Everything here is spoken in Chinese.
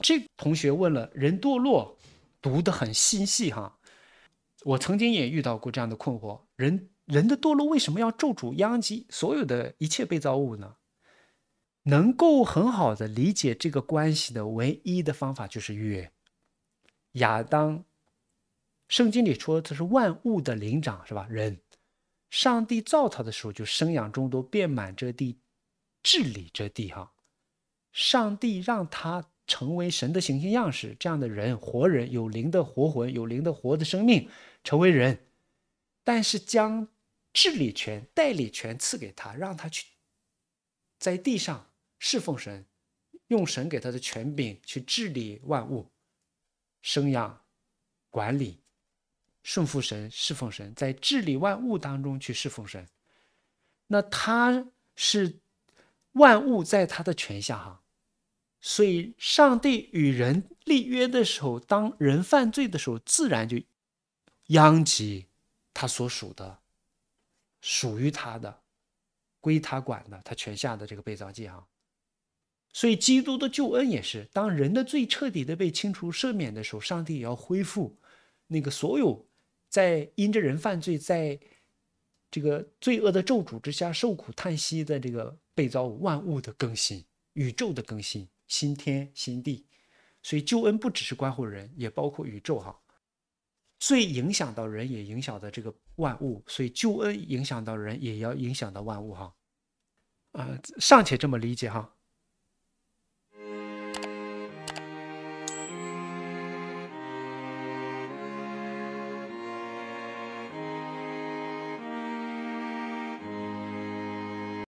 这同学问了，人堕落，读得很心细哈。我曾经也遇到过这样的困惑：人人的堕落为什么要咒诅殃及所有的一切被造物呢？能够很好的理解这个关系的唯一的方法就是约亚当。圣经里说这是万物的灵长，是吧？人，上帝造他的时候就生养众多，遍满这地，治理这地哈。上帝让他。成为神的行星样式，这样的人，活人有灵的活魂，有灵的活的生命，成为人，但是将治理权、代理权赐给他，让他去在地上侍奉神，用神给他的权柄去治理万物，生养、管理、顺服神、侍奉神，在治理万物当中去侍奉神。那他是万物在他的权下，哈。所以上帝与人立约的时候，当人犯罪的时候，自然就殃及他所属的、属于他的、归他管的、他权下的这个被造界啊。所以基督的救恩也是，当人的罪彻底的被清除、赦免的时候，上帝也要恢复那个所有在因着人犯罪在这个罪恶的咒诅之下受苦叹息的这个被造万物的更新、宇宙的更新。新天新地，所以救恩不只是关乎人，也包括宇宙哈。最影响到人，也影响到这个万物，所以救恩影响到人，也要影响到万物哈。啊，尚且这么理解哈。